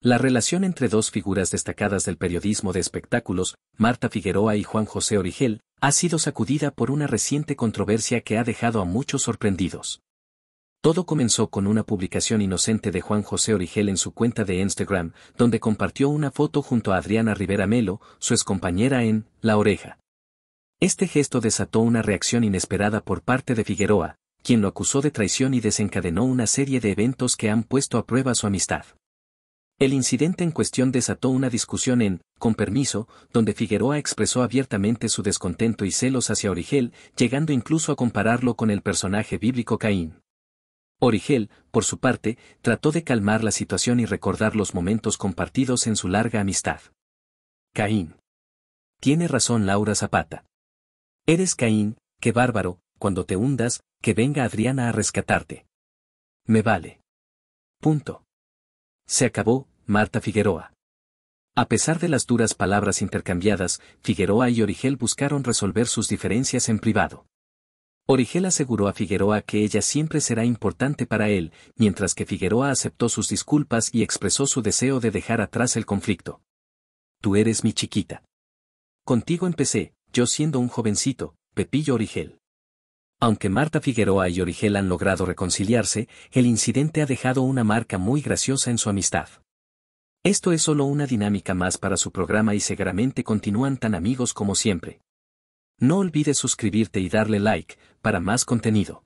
La relación entre dos figuras destacadas del periodismo de espectáculos, Marta Figueroa y Juan José Origel, ha sido sacudida por una reciente controversia que ha dejado a muchos sorprendidos. Todo comenzó con una publicación inocente de Juan José Origel en su cuenta de Instagram, donde compartió una foto junto a Adriana Rivera Melo, su excompañera en La Oreja. Este gesto desató una reacción inesperada por parte de Figueroa, quien lo acusó de traición y desencadenó una serie de eventos que han puesto a prueba su amistad. El incidente en cuestión desató una discusión en, con permiso, donde Figueroa expresó abiertamente su descontento y celos hacia Origel, llegando incluso a compararlo con el personaje bíblico Caín. Origel, por su parte, trató de calmar la situación y recordar los momentos compartidos en su larga amistad. Caín. Tiene razón Laura Zapata. Eres Caín, qué bárbaro, cuando te hundas, que venga Adriana a rescatarte. Me vale. Punto. Se acabó, Marta Figueroa. A pesar de las duras palabras intercambiadas, Figueroa y Origel buscaron resolver sus diferencias en privado. Origel aseguró a Figueroa que ella siempre será importante para él, mientras que Figueroa aceptó sus disculpas y expresó su deseo de dejar atrás el conflicto. Tú eres mi chiquita. Contigo empecé, yo siendo un jovencito, Pepillo Origel. Aunque Marta Figueroa y Origel han logrado reconciliarse, el incidente ha dejado una marca muy graciosa en su amistad. Esto es solo una dinámica más para su programa y seguramente continúan tan amigos como siempre. No olvides suscribirte y darle like para más contenido.